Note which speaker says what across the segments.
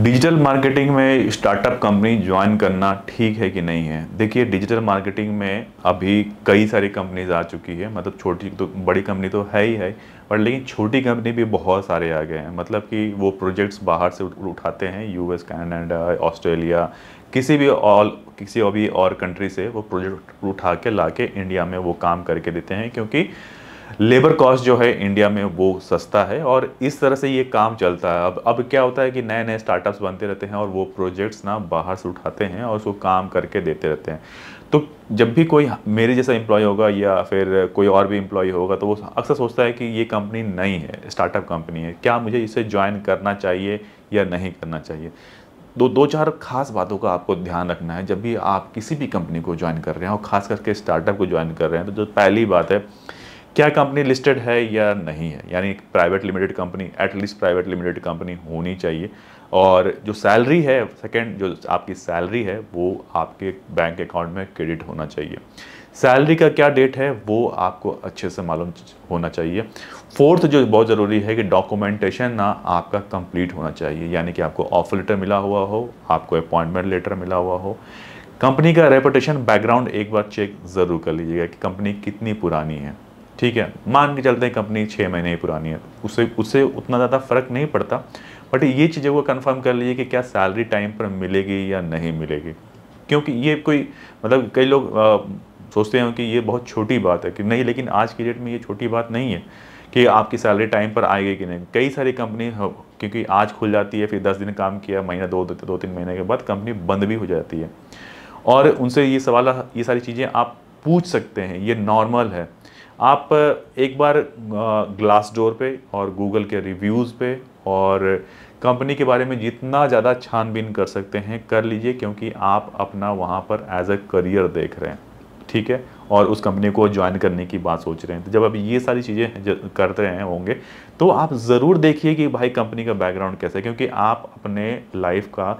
Speaker 1: digital marketing में startup company join करना ठीक है कि नहीं है देखिए डिजिटल मार्केटिंग में अभी कई सारी कंपनीज आ चुकी है मतलब छोटी तो बड़ी कंपनी तो है ही है पर लेकिन छोटी कंपनी भी बहुत सारे आ गए हैं मतलब कि वो प्रोजेक्ट्स बाहर से उठाते हैं यूएस कनाडा ऑस्ट्रेलिया किसी भी और किसी और भी और कंट्री से वो प्रोजेक्ट उठा के ला के इंडिया में वो काम करके देते हैं क्योंकि लेबर कॉस्ट जो है इंडिया में वो सस्ता है और इस तरह से ये काम चलता है अब अब क्या होता है कि नए नए स्टार्टअप्स बनते रहते हैं और वो प्रोजेक्ट्स ना बाहर से उठाते हैं और उसको काम करके देते रहते हैं तो जब भी कोई मेरे जैसा एम्प्लॉय होगा या फिर कोई और भी एम्प्लॉय होगा तो वो अक्सर सोचता है कि ये कंपनी नई है स्टार्टअप कंपनी है क्या मुझे इसे ज्वाइन करना चाहिए या नहीं करना चाहिए दो दो चार खास बातों का आपको ध्यान रखना है जब भी आप किसी भी कंपनी को ज्वाइन कर रहे हैं और ख़ास करके स्टार्टअप को ज्वाइन कर रहे हैं तो जो पहली बात है क्या कंपनी लिस्टेड है या नहीं है यानी private limited company at least private limited company होनी चाहिए और जो सैलरी है सेकंड जो आपकी सैलरी है वो आपके बैंक अकाउंट में क्रेडिट होना चाहिए सैलरी का क्या डेट है वो आपको अच्छे से मालूम होना चाहिए फोर्थ जो बहुत ज़रूरी है कि डॉक्यूमेंटेशन ना आपका कंप्लीट होना चाहिए यानी कि आपको ऑफर लेटर मिला हुआ हो आपको अपॉइंटमेंट लेटर मिला हुआ हो कंपनी का रेपुटेशन बैकग्राउंड एक बार चेक ज़रूर कर लीजिएगा कि कंपनी कितनी पुरानी है ठीक है मान के चलते हैं कंपनी छः महीने ही पुरानी है उससे उससे उतना ज़्यादा फ़र्क नहीं पड़ता बट ये चीज़ें को कन्फर्म कर लीजिए कि क्या सैलरी टाइम पर मिलेगी या नहीं मिलेगी क्योंकि ये कोई मतलब कई लोग आ, सोचते हैं कि ये बहुत छोटी बात है कि नहीं लेकिन आज की डेट में ये छोटी बात नहीं है कि आपकी सैलरी टाइम पर आएगी कि नहीं कई सारी कंपनी क्योंकि आज खुल जाती है फिर दस दिन काम किया महीना दो दो तीन महीने के बाद कंपनी बंद भी हो जाती है और उनसे ये सवाल ये सारी चीज़ें आप पूछ सकते हैं ये नॉर्मल है आप एक बार ग्लास डोर पे और गूगल के रिव्यूज़ पे और कंपनी के बारे में जितना ज़्यादा छानबीन कर सकते हैं कर लीजिए क्योंकि आप अपना वहाँ पर एज अ करियर देख रहे हैं ठीक है और उस कंपनी को ज्वाइन करने की बात सोच रहे हैं तो जब आप ये सारी चीज़ें कर रहे होंगे तो आप ज़रूर देखिए कि भाई कंपनी का बैकग्राउंड कैसा है क्योंकि आप अपने लाइफ का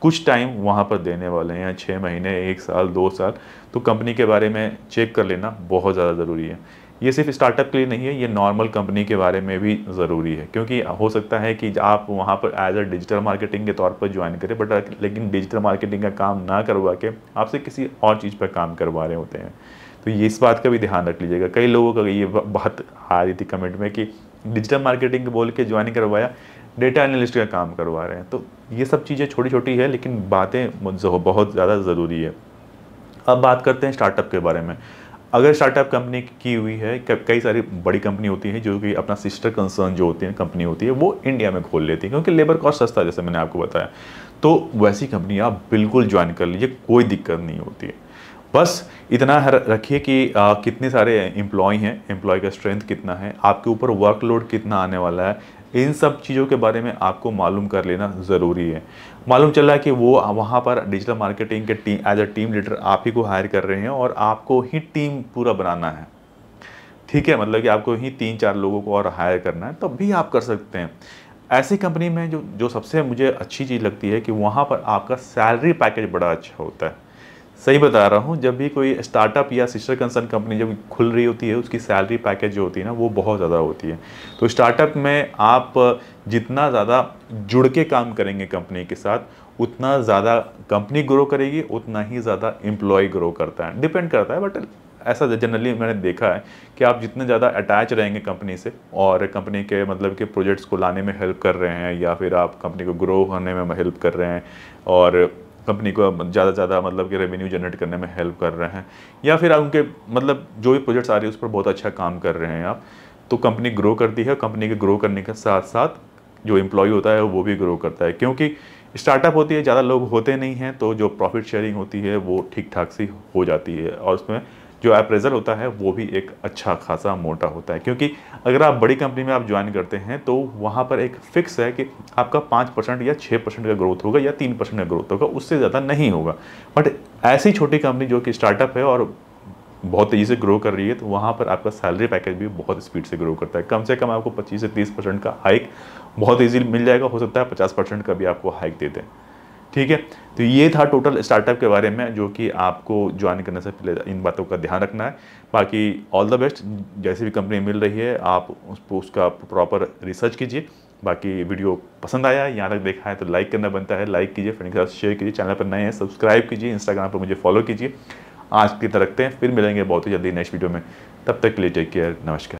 Speaker 1: कुछ टाइम वहाँ पर देने वाले हैं छः महीने एक साल दो साल तो कंपनी के बारे में चेक कर लेना बहुत ज़्यादा ज़रूरी है ये सिर्फ स्टार्टअप के लिए नहीं है ये नॉर्मल कंपनी के बारे में भी ज़रूरी है क्योंकि हो सकता है कि आप वहाँ पर एज अ डिजिटल मार्केटिंग के तौर पर ज्वाइन करें बट लेकिन डिजिटल मार्केटिंग का काम ना करवा के आपसे किसी और चीज़ पर काम करवा रहे होते हैं तो ये इस बात का भी ध्यान रख लीजिएगा कई लोगों का ये बात आ रही थी कमेंट में कि डिजिटल मार्केटिंग बोल के ज्वाइन करवाया डेटा एनालिस्ट का काम करवा रहे हैं तो ये सब चीज़ें छोटी छोटी है लेकिन बातें बहुत ज़्यादा ज़रूरी है अब बात करते हैं स्टार्टअप के बारे में अगर स्टार्टअप कंपनी की हुई है कई सारी बड़ी कंपनी होती है जो कि अपना सिस्टर कंसर्न जो होती है कंपनी होती है वो इंडिया में खोल लेती है क्योंकि लेबर कॉस्ट सस्ता है जैसे मैंने आपको बताया तो वैसी कंपनी आप बिल्कुल ज्वाइन कर लीजिए कोई दिक्कत नहीं होती है बस इतना रखिए कि आ, कितने सारे एम्प्लॉय हैं एम्प्लॉय का स्ट्रेंथ कितना है आपके ऊपर वर्कलोड कितना आने वाला है इन सब चीज़ों के बारे में आपको मालूम कर लेना ज़रूरी है मालूम चल रहा है कि वो वहाँ पर डिजिटल मार्केटिंग के team as a team leader आप ही को हायर कर रहे हैं और आपको ही टीम पूरा बनाना है ठीक है मतलब कि आपको ही तीन चार लोगों को और हायर करना है तब भी आप कर सकते हैं ऐसी कंपनी में जो जो सबसे मुझे अच्छी चीज़ लगती है कि वहाँ पर आपका सैलरी पैकेज बड़ा अच्छा होता है सही बता रहा हूँ जब भी कोई स्टार्टअप या सिस्टर कंसर्न कंपनी जब खुल रही होती है उसकी सैलरी पैकेज जो होती है ना वो बहुत ज़्यादा होती है तो स्टार्टअप में आप जितना ज़्यादा जुड़ के काम करेंगे कंपनी के साथ उतना ज़्यादा कंपनी ग्रो करेगी उतना ही ज़्यादा एम्प्लॉय ग्रो करता है डिपेंड करता है बट ऐसा जनरली मैंने देखा है कि आप जितने ज़्यादा अटैच रहेंगे कंपनी से और कंपनी के मतलब के प्रोजेक्ट्स को लाने में हेल्प कर रहे हैं या फिर आप कंपनी को ग्रो होने में हेल्प कर रहे हैं और कंपनी को ज़्यादा ज़्यादा मतलब कि रेवेन्यू जनरेट करने में हेल्प कर रहे हैं या फिर उनके मतलब जो भी प्रोजेक्ट्स आ रही है उस पर बहुत अच्छा काम कर रहे हैं आप तो कंपनी ग्रो करती है कंपनी के ग्रो करने के साथ साथ जो एम्प्लॉय होता है वो भी ग्रो करता है क्योंकि स्टार्टअप होती है ज़्यादा लोग होते नहीं हैं तो जो प्रॉफिट शेयरिंग होती है वो ठीक ठाक सी हो जाती है और उसमें जो अप्रेजल होता है वो भी एक अच्छा खासा मोटा होता है क्योंकि अगर आप बड़ी कंपनी में आप ज्वाइन करते हैं तो वहाँ पर एक फिक्स है कि आपका पाँच परसेंट या छः परसेंट का ग्रोथ होगा या तीन परसेंट का ग्रोथ होगा उससे ज़्यादा नहीं होगा बट ऐसी छोटी कंपनी जो कि स्टार्टअप है और बहुत तेज़ी से ग्रो कर रही है तो वहाँ पर आपका सैलरी पैकेज भी बहुत स्पीड से ग्रो करता है कम से कम आपको पच्चीस से तीस परसेंट का हाइक बहुत ईजी मिल जाएगा हो सकता है पचास परसेंट का भी आपको हाइक दे दें ठीक है तो ये था टोटल स्टार्टअप के बारे में जो कि आपको ज्वाइन करने से पहले इन बातों का ध्यान रखना है बाकी ऑल द बेस्ट जैसे भी कंपनी मिल रही है आप उस उसका प्रॉपर रिसर्च कीजिए बाकी वीडियो पसंद आया है यहाँ तक देखा है तो लाइक करना बनता है लाइक कीजिए फ्रेंड के साथ शेयर कीजिए चैनल पर नए हैं सब्सक्राइब कीजिए इंस्टाग्राम पर मुझे फॉलो कीजिए आज की तरह रखते हैं फिर मिलेंगे बहुत ही जल्दी नेक्स्ट वीडियो में तब तक के लिए टेक केयर नमस्कार